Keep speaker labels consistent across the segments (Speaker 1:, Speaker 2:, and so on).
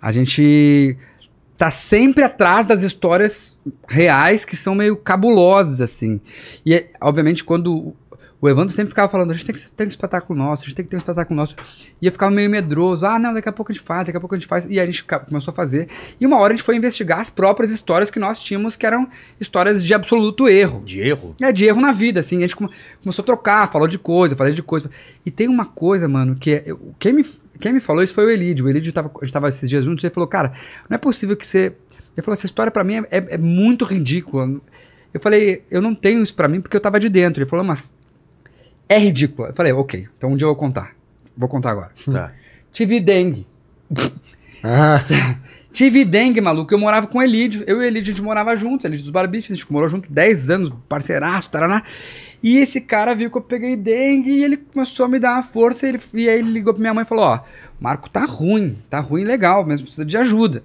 Speaker 1: A gente tá sempre atrás das histórias reais que são meio cabulosas, assim. E, obviamente, quando o Evandro sempre ficava falando, a gente tem que ter um espetáculo nosso, a gente tem que ter um espetáculo nosso. E eu ficava meio medroso, ah, não, daqui a pouco a gente faz, daqui a pouco a gente faz. E a gente começou a fazer. E uma hora a gente foi investigar as próprias histórias que nós tínhamos, que eram histórias de absoluto erro. De erro? É, de erro na vida, assim. A gente come começou a trocar, falou de coisa, falei de coisa. E tem uma coisa, mano, que é, quem me quem me falou isso foi o Elidio. O Elidio tava, estava esses dias juntos e ele falou, cara, não é possível que você. Ele falou, essa história para mim é, é, é, muito ridícula. Eu falei, eu não tenho isso para mim porque eu tava de dentro. Ele falou, mas é ridícula. Eu falei, ok, então um dia eu vou contar. Vou contar agora. Tá. Tive dengue. Ah. Tive dengue, maluco. Eu morava com o Elidio. Eu e o Elidio, a gente morava juntos. Elidio dos Barbichos. A gente morou junto 10 anos, parceiraço, taraná. E esse cara viu que eu peguei dengue e ele começou a me dar uma força. E, ele, e aí ele ligou pra minha mãe e falou, ó... Marco tá ruim. Tá ruim legal, mas precisa de ajuda.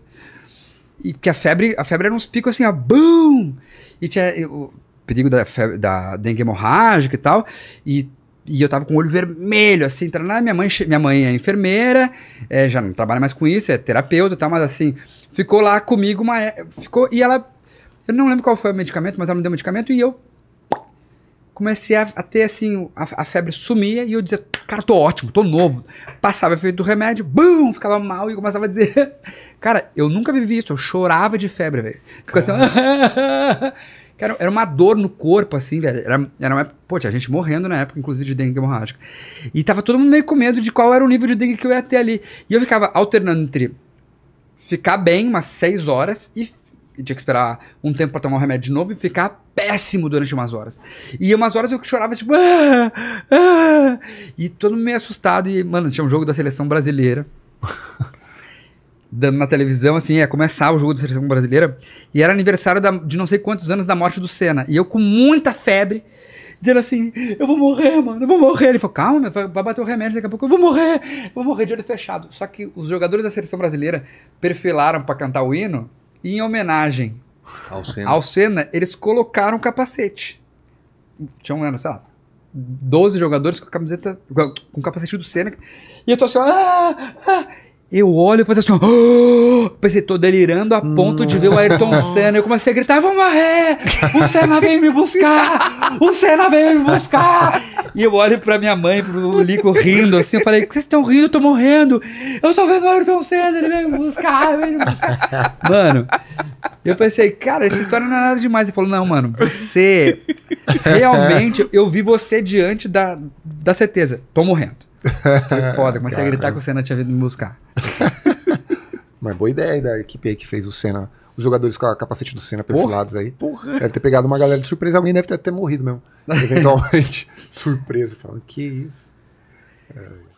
Speaker 1: E que a febre... A febre era uns picos assim, ó... Bum! E tinha... O perigo da, febre, da dengue hemorrágica e tal. E e eu tava com o olho vermelho, assim, entrando lá. Minha mãe, minha mãe é enfermeira, é, já não trabalha mais com isso, é terapeuta e tal, mas assim, ficou lá comigo uma. É, ficou, e ela. Eu não lembro qual foi o medicamento, mas ela me deu medicamento e eu comecei a, a, ter assim, a, a, febre sumia e eu dizia, cara, tô ótimo, tô novo. Passava efeito do remédio, bum, ficava mal e começava a dizer, cara, eu nunca vivi isso, eu chorava de febre, velho. Ficou assim, era uma dor no corpo, assim, velho. Era, era uma época, pô, tinha gente morrendo na época, inclusive, de dengue hemorrágica. E tava todo mundo meio com medo de qual era o nível de dengue que eu ia ter ali. E eu ficava alternando entre ficar bem umas 6 horas e tinha que esperar um tempo para tomar o remédio de novo e ficar péssimo durante umas horas. E umas horas eu chorava, tipo, ah, ah, e todo mundo meio assustado. E, mano, tinha um jogo da seleção brasileira. dando na televisão, assim, é começar o jogo da seleção brasileira. E era aniversário da, de não sei quantos anos da morte do Senna. E eu com muita febre dizendo assim: Eu vou morrer, mano, eu vou morrer. Ele falou: Calma, vai bater o remédio daqui a pouco, eu vou morrer, eu vou morrer de olho fechado. Só que os jogadores da seleção brasileira perfilaram para cantar o hino e, em homenagem ao Senna. ao Senna, eles colocaram o capacete. Tinha um ano, sei lá. 12 jogadores com a camiseta, com o capacete do Senna. E eu tô assim, ah, ah, eu olho e faço assim, oh! pensei, tô delirando a ponto de ver o Ayrton Senna. Eu comecei a gritar, vamos morrer! O Senna vem me buscar! O Senna vem me buscar! E eu olho pra minha mãe, pro Lico rindo assim, eu falei, vocês estão rindo, eu tô morrendo! Eu só vendo o Ayrton Senna, ele vem me buscar, ele vem me buscar! Mano, eu pensei, cara, essa história não é nada demais. Ele falou, não, mano, você... Realmente, eu vi você diante da, da certeza, tô morrendo. Foi foda, comecei a gritar que o Senna tinha vindo me buscar. Mas boa ideia da equipe aí que fez o Senna. Os jogadores com a capacete do Senna perfilados porra, aí. Porra. Deve ter pegado uma galera de surpresa. Alguém deve ter até morrido mesmo. Eventualmente. surpresa. Falando, que isso. É.